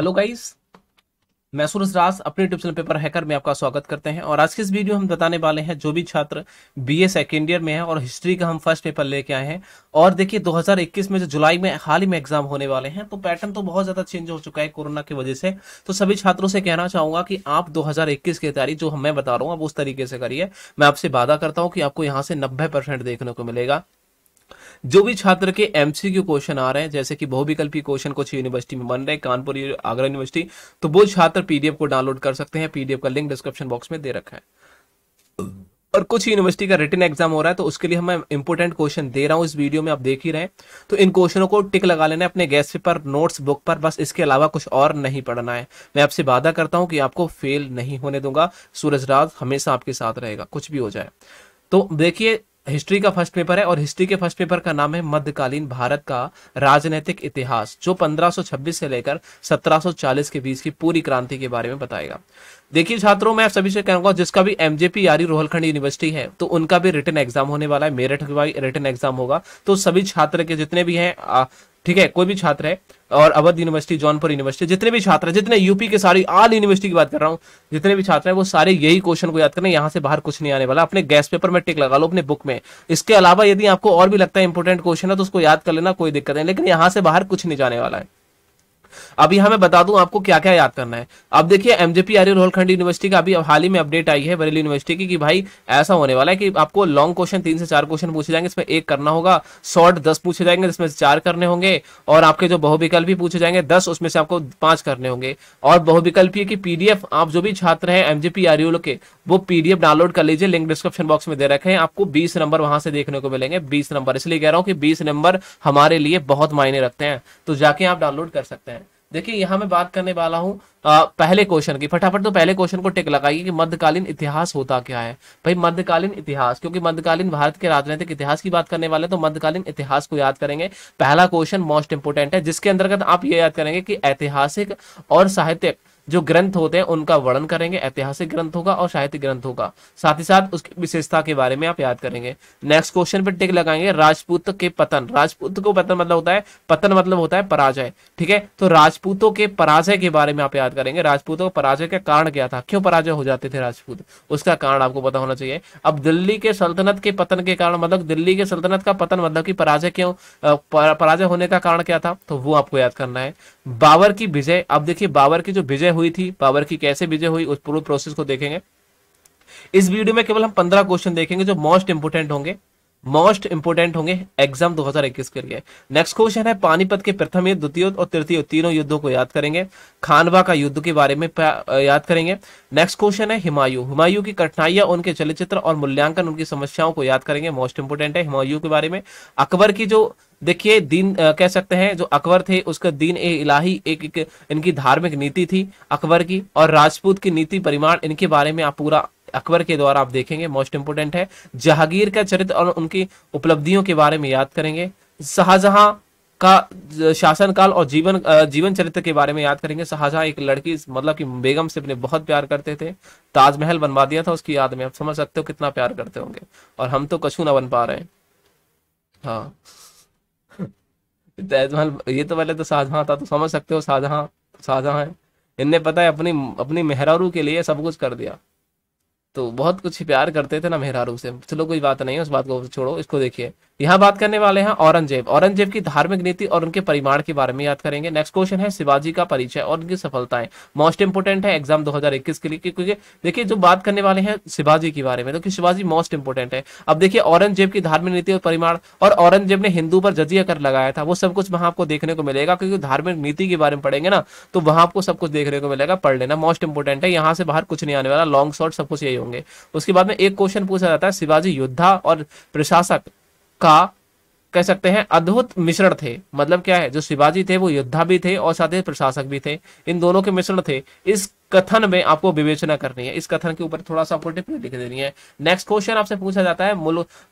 hello guys मैं सूरज राज अपने YouTube paper hacker में आपका स्वागत करते हैं और आज के इस वीडियो हम बताने वाले हैं जो भी छात्र बीए सेकेंड ईयर में है और हिस्ट्री का हम फर्स्ट पेपर लेके आए हैं और देखिए 2021 में जो जुलाई में हाल ही में एग्जाम होने वाले हैं तो पैटर्न तो बहुत ज्यादा चेंज हो चुका है कोरोना की वजह से तो सभी छात्रों से कहना चाहूंगा कि आप दो की तैयारी जो मैं बता रहा हूँ आप उस तरीके से करिए मैं आपसे वादा करता हूँ कि आपको यहाँ से नब्बे देखने को मिलेगा जो भी छात्र के एमसीक्यू क्वेश्चन आ रहे हैं जैसे कि बहुविकल्पी क्वेश्चन कुछ यूनिवर्सिटी में बन रहे हैं कानपुर आगरा यूनिवर्सिटी तो वो छात्र पीडीएफ को डाउनलोड कर सकते हैं पीडीएफ का लिंक डिस्क्रिप्शन बॉक्स में दे रखा है और कुछ यूनिवर्सिटी का रिटर्न एग्जाम हो रहा है तो उसके लिए मैं इंपोर्टेंट क्वेश्चन दे रहा हूँ इस वीडियो में आप देख ही रहे तो इन क्वेश्चनों को टिक लगा लेना अपने गैस पेपर नोट्स बुक पर बस इसके अलावा कुछ और नहीं पढ़ना है मैं आपसे वादा करता हूँ कि आपको फेल नहीं होने दूंगा सूरज राज हमेशा आपके साथ रहेगा कुछ भी हो जाए तो देखिए हिस्ट्री का फर्स्ट पेपर है और हिस्ट्री के फर्स्ट पेपर का नाम है मध्यकालीन भारत का राजनीतिक इतिहास जो 1526 से लेकर 1740 के बीच की पूरी क्रांति के बारे में बताएगा देखिए छात्रों मैं आप सभी से कहूंगा जिसका भी एमजेपी यारी रोहलखंड यूनिवर्सिटी है तो उनका भी रिटर्न एग्जाम होने वाला है मेरठ का रिटर्न एग्जाम होगा तो सभी छात्र के जितने भी हैं ठीक है कोई भी छात्र है और अवध यूनिवर्सिटी जौनपुर यूनिवर्सिटी जितने भी छात्र हैं जितने यूपी के सारी आल यूनिवर्सिटी की बात कर रहा हूं जितने भी छात्र हैं वो सारे यही क्वेश्चन को याद करना यहाँ से बाहर कुछ नहीं आने वाला अपने गैस पेपर में टिक लगा लो अपने बुक में इसके अलावा यदि आपको और भी लगता है इंपॉर्टेंट क्वेश्चन है तो उसको याद कर लेना कोई दिक्कत नहीं लेकिन यहाँ से बाहर कुछ नहीं जाने वाला है अब यहां मैं बता दूं आपको क्या क्या याद करना है अब देखिए एमजेपी आर्य रोहलखंड यूनिवर्सिटी का अभी हाल ही में अपडेट आई है बरेली यूनिवर्सिटी की कि भाई ऐसा होने वाला है कि आपको लॉन्ग क्वेश्चन तीन से चार क्वेश्चन पूछे जाएंगे इसमें एक करना होगा शॉर्ट दस पूछे जाएंगे जिसमें चार करने होंगे और आपके जो बहुविकल्प भी पूछे जाएंगे दस उसमें से आपको पांच करने होंगे और ये की पीडीएफ आप जो भी छात्र हैं एमजेपी आर के वो पीडीएफ डाउनलोड कर लीजिए लिंक डिस्क्रिप्शन बॉक्स में दे रखे हैं आपको बीस नंबर वहां से देखने को मिलेंगे बीस नंबर इसलिए कह रहा हूँ कि बीस नंबर हमारे लिए बहुत मायने रखते हैं तो जाके आप डाउनलोड कर सकते हैं देखिए यहां मैं बात करने वाला हूँ पहले क्वेश्चन की फटाफट तो पहले क्वेश्चन को टिक लगाइए कि मध्यकालीन इतिहास होता क्या है भाई मध्यकालीन इतिहास क्योंकि मध्यकालीन भारत के राजनीतिक इतिहास की बात करने वाले तो मध्यकालीन इतिहास को याद करेंगे पहला क्वेश्चन मोस्ट इंपोर्टेंट है जिसके अंतर्गत आप ये याद करेंगे कि ऐतिहासिक और साहित्यिक जो ग्रंथ होते हैं उनका वर्णन करेंगे ऐतिहासिक ग्रंथ होगा और साहित्य ग्रंथ होगा साथ ही साथ उसकी विशेषता के बारे में आप याद करेंगे नेक्स्ट क्वेश्चन पर टिक लगाएंगे राजपूत के पतन राजपूत को पतन मतलब होता है पतन मतलब होता है पराजय ठीक है तो राजपूतों के पराजय के बारे में आप याद करेंगे राजपूतों का पराजय का कारण क्या था क्यों पराजय हो जाते थे राजपूत उसका कारण आपको पता होना चाहिए अब दिल्ली के सल्तनत के पतन के कारण मतलब दिल्ली के सल्तनत का पतन मतलब की पराजय क्यों पराजय होने का कारण क्या था तो वो आपको याद करना है बाबर की विजय अब देखिए बाबर की जो विजय हुई थी पावर की कैसे विजय हुई उस पूरे प्रोसेस को देखेंगे इस वीडियो में केवल हम पंद्रह क्वेश्चन देखेंगे जो मोस्ट इंपोर्टेंट होंगे मोस्ट इंपोर्टेंट होंगे एग्जाम 2021 के लिए नेक्स्ट क्वेश्चन है पानीपत के प्रथम युद्ध द्वितीय और तृतीय तीनों युद्धों को याद करेंगे खानवा का युद्ध के बारे में याद करेंगे नेक्स्ट क्वेश्चन है हिमायू हिमायू की कठिनाइयां उनके चलचित्र और मूल्यांकन उनकी समस्याओं को याद करेंगे मोस्ट इंपोर्टेंट है हिमायू के बारे में अकबर की जो देखिए दीन आ, कह सकते हैं जो अकबर थे उसका दीन ए इलाही एक, एक इनकी धार्मिक नीति थी अकबर की और राजपूत की नीति परिमाण इनके बारे में आप पूरा अकबर के द्वारा आप देखेंगे मोस्ट इंपोर्टेंट है जहांगीर का चरित्र और उनकी उपलब्धियों के बारे में याद करेंगे शाहजहां का शासनकाल और जीवन जीवन चरित्र के बारे में याद करेंगे शाहजहां एक लड़की मतलब कि बेगम से अपने बहुत प्यार करते थे ताजमहल बनवा दिया था उसकी याद में आप समझ सकते हो कितना प्यार करते होंगे और हम तो कछू ना बन पा रहे हैं हाँ ताजमहल ये तो पहले तो शाहजहां था तो समझ सकते हो शाहजहां शाहजहां है इनने पता है अपनी अपनी मेहरारू के लिए सब कुछ कर दिया तो बहुत कुछ प्यार करते थे ना मेहरारू से चलो कोई बात नहीं है उस बात को छोड़ो इसको देखिए यहाँ बात करने वाले हैं औरंगजेब औरंगजेब की धार्मिक नीति और उनके परिमाण के बारे में याद करेंगे नेक्स्ट क्वेश्चन है शिवाजी का परिचय और उनकी सफलताएं मोस्ट इंपोर्टेंट है एग्जाम 2021 के लिए क्योंकि देखिए जो बात करने वाले हैं शिवाजी के बारे में तो शिवाजी मोस्ट इंपोर्टेंट है अब देखिए औरंगजेब की धार्मिक नीति और परिमाण और औरंगजेब ने हिंदू पर जजिया कर लगाया था वो सब कुछ वहां आपको देखने को मिलेगा क्योंकि धार्मिक नीति के बारे में पढ़ेंगे ना तो वहां आपको सब कुछ देखने को मिलेगा पढ़ लेना मोस्ट इंपोर्टेंट है यहाँ से बाहर कुछ नहीं आने वाला लॉन्ग शॉर्ट सब कुछ यही होंगे उसके बाद में एक क्वेश्चन पूछा जाता है शिवाजी योद्धा और प्रशासक का कह सकते हैं अद्भुत मिश्रण थे मतलब क्या है जो शिवाजी थे वो योद्धा भी थे और साथ ही प्रशासक भी थे इन दोनों के मिश्रण थे इस कथन में आपको विवेचना करनी है इस कथन के ऊपर थोड़ा सा आपको टिप्पणी लिख देनी है नेक्स्ट क्वेश्चन आपसे पूछा जाता है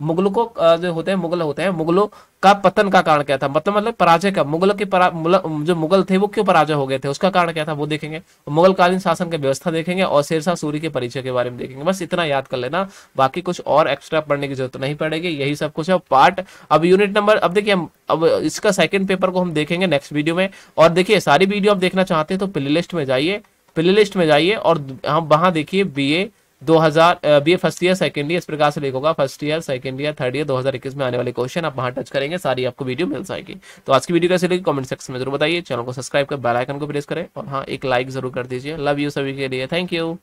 मुगलों को जो होते हैं मुगल होते हैं मुगलों का पतन का कारण क्या था मतलब मतलब पराजय का मुगल के जो मुगल थे वो क्यों पराजय हो गए थे उसका कारण क्या था वो देखेंगे मुगलकालीन शासन की व्यवस्था देखेंगे और शेरशाह सूरी के परिचय के बारे में देखेंगे बस इतना याद कर लेना बाकी कुछ और एक्स्ट्रा पढ़ने की जरूरत नहीं पड़ेगी यही सब कुछ है पार्ट अब यूनिट नंबर अब देखिए अब इसका सेकेंड पेपर को हम देखेंगे नेक्स्ट वीडियो में और देखिए सारी वीडियो आप देखना चाहते हैं तो प्ले लिस्ट में जाइए प्ले लिस्ट में जाइए और हम हाँ, वहाँ देखिए बी ए दो हजार B A first year second year इस प्रकार से लिखोगा first year second year third year 2021 में आने वाले क्वेश्चन आप वहाँ टच करेंगे सारी आपको वीडियो मिल जाएगी तो आज की वीडियो कैसे लगी कमेंट सेक्शन में जरूर बताइए चैनल को सब्सक्राइब कर बेल आइकन को प्रेस करें और हाँ एक लाइक जरूर कर दीजिए लव यू सभी के लिए थैंक यू